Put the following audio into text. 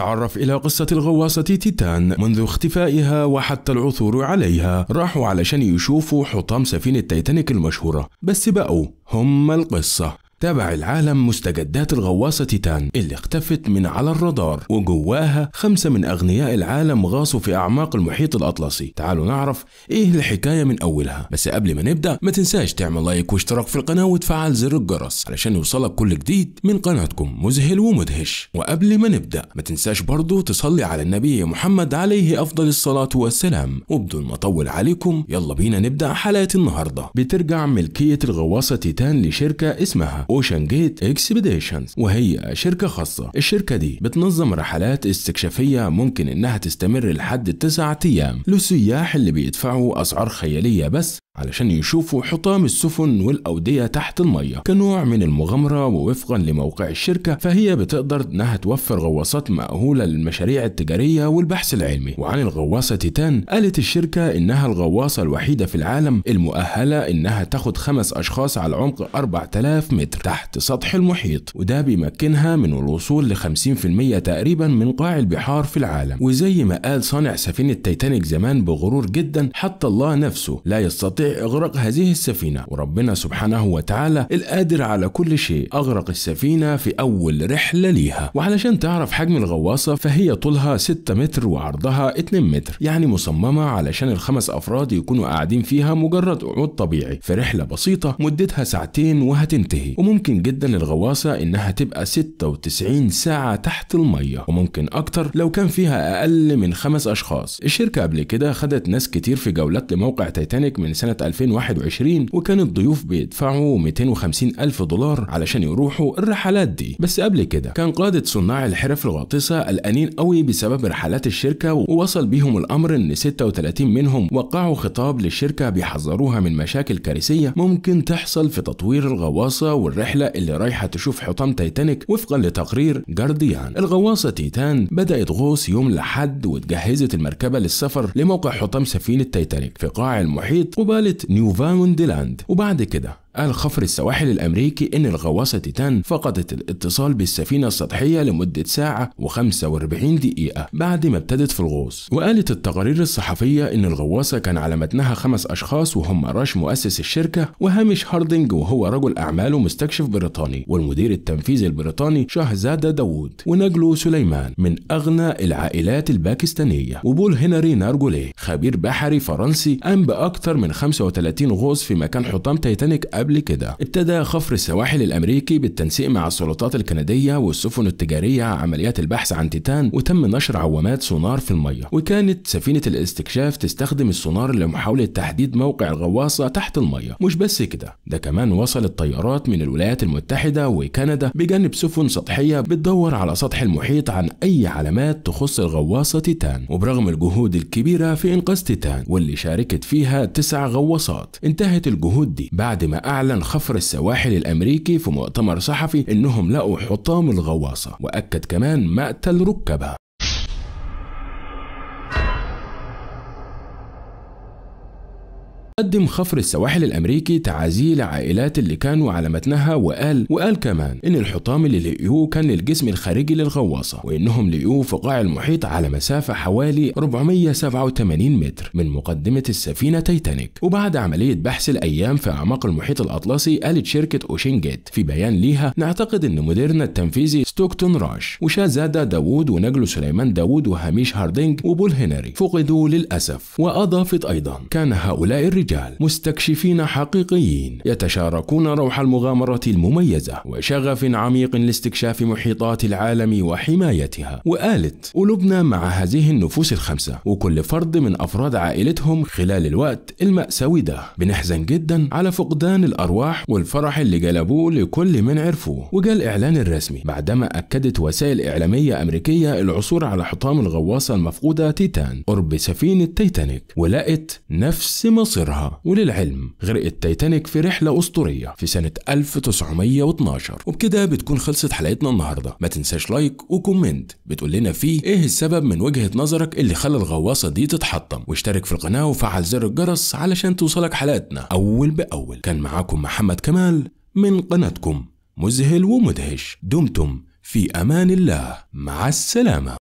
تعرف إلى قصة الغواصة تيتان منذ اختفائها وحتى العثور عليها راحوا علشان يشوفوا حطام سفينة تيتانيك المشهورة بس بقوا هم القصة تابع العالم مستجدات الغواصة تيتان اللي اختفت من على الرادار وجواها خمسة من أغنياء العالم غاصوا في أعماق المحيط الأطلسي تعالوا نعرف إيه الحكاية من أولها بس قبل ما نبدأ ما تنساش تعمل لايك واشتراك في القناة وتفعل زر الجرس علشان يوصلك كل جديد من قناتكم مذهل ومدهش وقبل ما نبدأ ما تنساش برضو تصلي على النبي محمد عليه أفضل الصلاة والسلام وبدون ما أطول عليكم يلا بينا نبدأ حلقة النهاردة بترجع ملكية الغواصة تيتان لشركة اسمها اوشن جيت اكسبيديشنز وهي شركه خاصه الشركه دي بتنظم رحلات استكشافيه ممكن انها تستمر لحد 9 ايام للسياح اللي بيدفعوا اسعار خياليه بس علشان يشوفوا حطام السفن والأودية تحت المية كنوع من المغامرة ووفقا لموقع الشركة فهي بتقدر إنها توفر غواصات مأهولة للمشاريع التجارية والبحث العلمي وعن الغواصة تيتان قالت الشركة إنها الغواصة الوحيدة في العالم المؤهلة إنها تاخد خمس أشخاص على عمق 4000 متر تحت سطح المحيط وده بيمكنها من الوصول ل 50% تقريبا من قاع البحار في العالم وزي ما قال صانع سفينة تيتانيك زمان بغرور جدا حتى الله نفسه لا يستطيع إغراق هذه السفينة وربنا سبحانه وتعالى القادر على كل شيء أغرق السفينة في أول رحلة ليها وعلشان تعرف حجم الغواصة فهي طولها 6 متر وعرضها 2 متر يعني مصممة علشان الخمس أفراد يكونوا قاعدين فيها مجرد قعود طبيعي في رحلة بسيطة مدتها ساعتين وهتنتهي وممكن جدا الغواصة إنها تبقى 96 ساعة تحت المية وممكن أكتر لو كان فيها أقل من خمس أشخاص الشركة قبل كده خدت ناس كتير في جولات لموقع تايتانيك من سنة سنة 2021 وكان الضيوف بيدفعوا 250 ألف دولار علشان يروحوا الرحلات دي بس قبل كده كان قادة صناع الحرف الغاطسة قلقانين قوي بسبب رحلات الشركة ووصل بيهم الأمر إن 36 منهم وقعوا خطاب للشركة بيحذروها من مشاكل كارثية ممكن تحصل في تطوير الغواصة والرحلة اللي رايحة تشوف حطام تايتانيك وفقا لتقرير جارديان الغواصة تيتان بدأت غوص يوم الأحد وتجهزت المركبة للسفر لموقع حطام سفينة تايتانيك في قاع المحيط قبالة وقالت نيوفاوندلاند وبعد كده قال خفر السواحل الأمريكي إن الغواصة تيتان فقدت الاتصال بالسفينة السطحية لمدة ساعة و45 دقيقة بعد ما ابتدت في الغوص وقالت التقارير الصحفية إن الغواصة كان على متنها خمس أشخاص وهم راش مؤسس الشركة وهامش هاردنج وهو رجل أعمال ومستكشف بريطاني والمدير التنفيذي البريطاني شهزادة داوود ونجلو سليمان من أغنى العائلات الباكستانية وبول هنري نارجوليه خبير بحري فرنسي قام بأكثر من 35 غوص في مكان حطام تايتانيك قبل كده ابتدى خفر السواحل الامريكي بالتنسيق مع السلطات الكنديه والسفن التجاريه عمليات البحث عن تيتان وتم نشر عوامات سونار في الميه وكانت سفينه الاستكشاف تستخدم السونار لمحاوله تحديد موقع الغواصه تحت الميه مش بس كده ده كمان وصلت طيارات من الولايات المتحده وكندا بجانب سفن سطحيه بتدور على سطح المحيط عن اي علامات تخص الغواصه تيتان وبرغم الجهود الكبيره في انقاذ تيتان واللي شاركت فيها تسع غواصات انتهت الجهود دي بعد ما أعلن خفر السواحل الأمريكي في مؤتمر صحفي إنهم لقوا حطام الغواصة وأكد كمان مقتل ركابها قدم خفر السواحل الأمريكي تعازيه لعائلات اللي كانوا على متنها وقال وقال كمان إن الحطام اللي لقيوه كان للجسم الخارجي للغواصة وإنهم لقيوه في قاع المحيط على مسافة حوالي 487 متر من مقدمة السفينة تايتانيك وبعد عملية بحث الأيام في أعماق المحيط الأطلسي قالت شركة أوشين جيت في بيان ليها نعتقد إن مديرنا التنفيذي ستوكتون راش وشازادا داوود ونجلو سليمان داوود وهاميش هاردينج وبول هنري فقدوا للأسف وأضافت أيضا كان هؤلاء الرجال الرجال مستكشفين حقيقيين يتشاركون روح المغامرة المميزة وشغف عميق لاستكشاف محيطات العالم وحمايتها وقالت قلوبنا مع هذه النفوس الخمسة وكل فرد من أفراد عائلتهم خلال الوقت المأساوي ده بنحزن جدا على فقدان الأرواح والفرح اللي جلبوه لكل من عرفوه وجاء الإعلان الرسمي بعدما أكدت وسائل إعلامية أمريكية العثور على حطام الغواصة المفقودة تيتان قرب سفينة تيتانيك ولقت نفس مصيرها وللعلم غرق التايتانيك في رحلة أسطورية في سنة 1912 وبكده بتكون خلصت حلقتنا النهاردة ما تنساش لايك وكومنت بتقول لنا فيه إيه السبب من وجهة نظرك اللي خلى الغواصة دي تتحطم واشترك في القناة وفعل زر الجرس علشان توصلك حلقتنا أول بأول كان معاكم محمد كمال من قناتكم مذهل ومدهش دمتم في امان الله مع السلامه